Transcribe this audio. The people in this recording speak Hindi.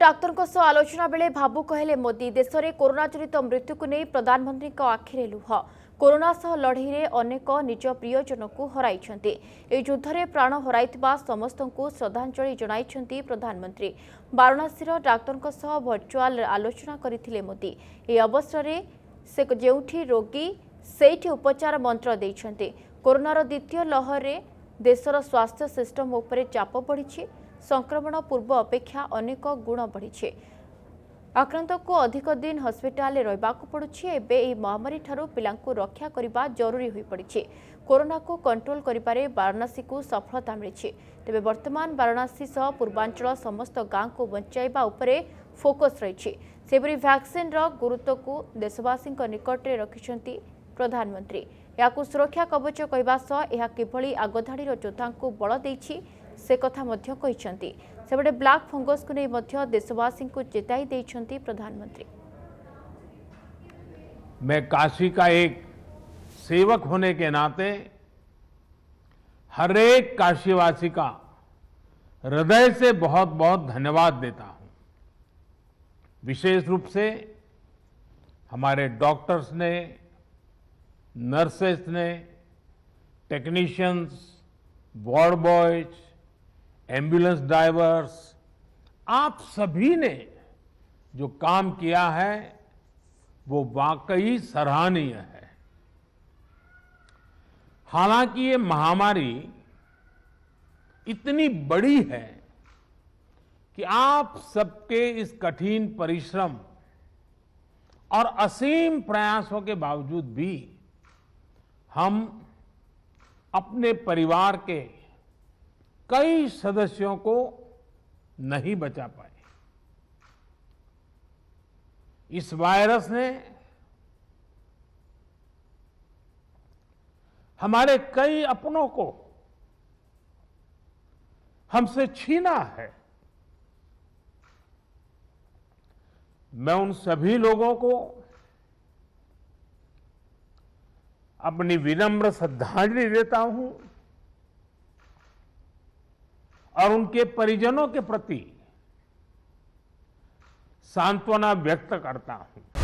ଡାକ୍ତରଙ୍କ ସହ ଆଲୋଚନା ବେଳେ ଭାବୁ କହିଲେ ମୋଦି ଦେଶରେ କରୋନା ଜନିତ ମୃତ୍ୟୁକୁ ନେଇ ପ୍ରଧାନମନ୍ତ୍ରୀଙ୍କ ଆଖିରେ ଲୁହ କରୋନା ସହ ଲଢ଼େଇରେ ଅନେକ ନିଜ ପ୍ରିୟଜନକୁ ହରାଇଛନ୍ତି ଏହି ଯୁଦ୍ଧରେ ପ୍ରାଣ ହରାଇଥିବା ସମସ୍ତଙ୍କୁ ଶ୍ରଦ୍ଧାଞ୍ଜଳି ଜଣାଇଛନ୍ତି ପ୍ରଧାନମନ୍ତ୍ରୀ ବାରଣାସୀର ଡାକ୍ତରଙ୍କ ସହ ଭର୍ଚୁଆଲ ଆଲୋଚନା କରିଥିଲେ ମୋଦି ଏହି ଅବସରରେ ସେ ଯେଉଁଠି ରୋଗୀ ସେଇଠି ଉପଚାର ମନ୍ତ୍ର ଦେଇଛନ୍ତି କରୋନାର ଦ୍ୱିତୀୟ ଲହରରେ ଦେଶର ସ୍ୱାସ୍ଥ୍ୟ ସିଷ୍ଟମ ଉପରେ ଚାପ ପଡ଼ିଛି ସଂକ୍ରମଣ ପୂର୍ବ ଅପେକ୍ଷା ଅନେକ ଗୁଣ ବଢ଼ିଛି ଆକ୍ରାନ୍ତଙ୍କୁ ଅଧିକ ଦିନ ହସ୍ପିଟାଲରେ ରହିବାକୁ ପଡ଼ୁଛି ଏବେ ଏହି ମହାମାରୀଠାରୁ ପିଲାଙ୍କୁ ରକ୍ଷା କରିବା ଜରୁରୀ ହୋଇପଡ଼ିଛି କରୋନାକୁ କଣ୍ଟ୍ରୋଲ କରିବାରେ ବାରଣାସୀକୁ ସଫଳତା ମିଳିଛି ତେବେ ବର୍ତ୍ତମାନ ବାରଣାସୀ ସହ ପୂର୍ବାଞ୍ଚଳ ସମସ୍ତ ଗାଁକୁ ବଞ୍ଚାଇବା ଉପରେ ଫୋକସ୍ ରହିଛି ସେହିପରି ଭ୍ୟାକ୍ସିନ୍ର ଗୁରୁତ୍ୱକୁ ଦେଶବାସୀଙ୍କ ନିକଟରେ ରଖିଛନ୍ତି ପ୍ରଧାନମନ୍ତ୍ରୀ ଏହାକୁ ସୁରକ୍ଷା କବଚ କହିବା ସହ ଏହା କିଭଳି ଆଗଧାଡ଼ିର ଯୋଦ୍ଧାଙ୍କୁ ବଳ ଦେଇଛି से कथा सेपटे ब्लाक फंगस को नहीं देशवासी को ଦେଶବାସୀଙ୍କୁ प्रधानमंत्री मैं काशी का एक सेवक होने के नाते हर एक काशीवासी का हृदय से बहुत बहुत धन्यवाद देता हूं विशेष रूप से हमारे डॉक्टर्स ने नर्सेस ने technicians ward boys ambulance drivers आप सभी ने जो काम किया है वो वाकई सराहनीय है हालांकि ये महामारी इतनी बड़ी है कि आप सबके इस कठिन परिश्रम और असीम प्रयासों के बावजूद भी हम अपने परिवार के कई सदस्यों को नहीं बचा पाए इस वायरस ने हमारे कई अपनों को हमसे छीना है मैं उन सभी लोगों को अपनी विनम्र श्रद्धांजलि देता हूं और उनके परिजनों के प्रति सांत्वना व्यक्त करता हूं